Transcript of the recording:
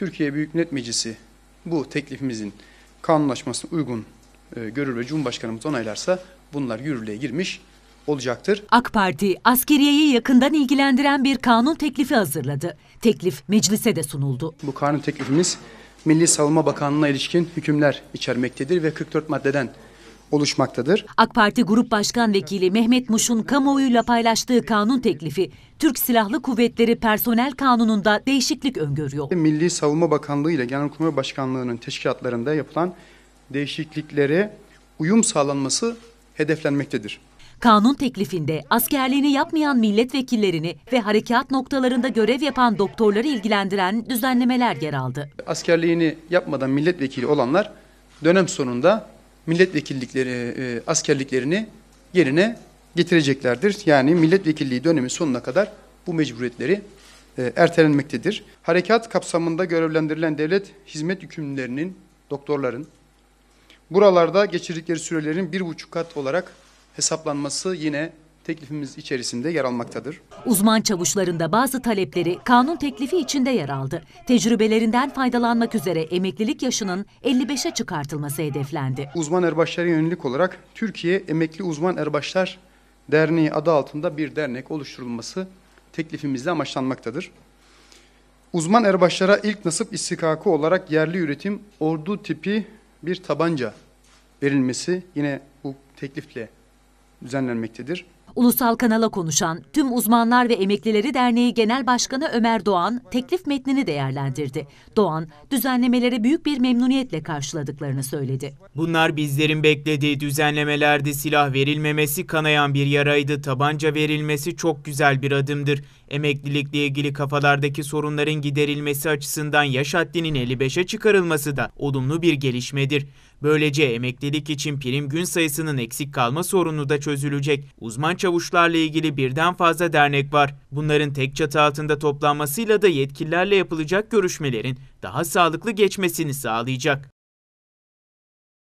Türkiye Büyük Millet Meclisi bu teklifimizin kanunlaşmasına uygun e, görür ve Cumhurbaşkanımız onaylarsa bunlar yürürlüğe girmiş olacaktır. AK Parti askeriyeyi yakından ilgilendiren bir kanun teklifi hazırladı. Teklif meclise de sunuldu. Bu kanun teklifimiz Milli Savunma Bakanlığı'na ilişkin hükümler içermektedir ve 44 maddeden oluşmaktadır. AK Parti Grup Başkan Vekili Mehmet Muş'un kamuoyuyla paylaştığı kanun teklifi Türk Silahlı Kuvvetleri Personel Kanunu'nda değişiklik öngörüyor. Milli Savunma Bakanlığı ile Genelkurmay Başkanlığı'nın teşkilatlarında yapılan değişikliklere uyum sağlanması hedeflenmektedir. Kanun teklifinde askerliğini yapmayan milletvekillerini ve harekat noktalarında görev yapan doktorları ilgilendiren düzenlemeler yer aldı. Askerliğini yapmadan milletvekili olanlar dönem sonunda milletvekillikleri, e, askerliklerini yerine getireceklerdir. Yani milletvekilliği dönemi sonuna kadar bu mecburiyetleri e, ertelenmektedir. Harekat kapsamında görevlendirilen devlet hizmet yükümlülerinin, doktorların, buralarda geçirdikleri sürelerin bir buçuk kat olarak hesaplanması yine teklifimiz içerisinde yer almaktadır. Uzman çavuşlarında bazı talepleri kanun teklifi içinde yer aldı. Tecrübelerinden faydalanmak üzere emeklilik yaşının 55'e çıkartılması hedeflendi. Uzman erbaşlara yönelik olarak Türkiye Emekli Uzman Erbaşlar Derneği adı altında bir dernek oluşturulması teklifimizle amaçlanmaktadır. Uzman erbaşlara ilk nasip istikakı olarak yerli üretim ordu tipi bir tabanca verilmesi yine bu teklifle düzenlenmektedir. Ulusal kanala konuşan Tüm Uzmanlar ve Emeklileri Derneği Genel Başkanı Ömer Doğan teklif metnini değerlendirdi. Doğan, düzenlemeleri büyük bir memnuniyetle karşıladıklarını söyledi. Bunlar bizlerin beklediği düzenlemelerdi. Silah verilmemesi kanayan bir yaraydı. Tabanca verilmesi çok güzel bir adımdır. Emeklilikle ilgili kafalardaki sorunların giderilmesi açısından yaş haddinin 55'e çıkarılması da olumlu bir gelişmedir. Böylece emeklilik için prim gün sayısının eksik kalma sorunu da çözülecek. Uzman çavuşlarla ilgili birden fazla dernek var. Bunların tek çatı altında toplanmasıyla da yetkililerle yapılacak görüşmelerin daha sağlıklı geçmesini sağlayacak.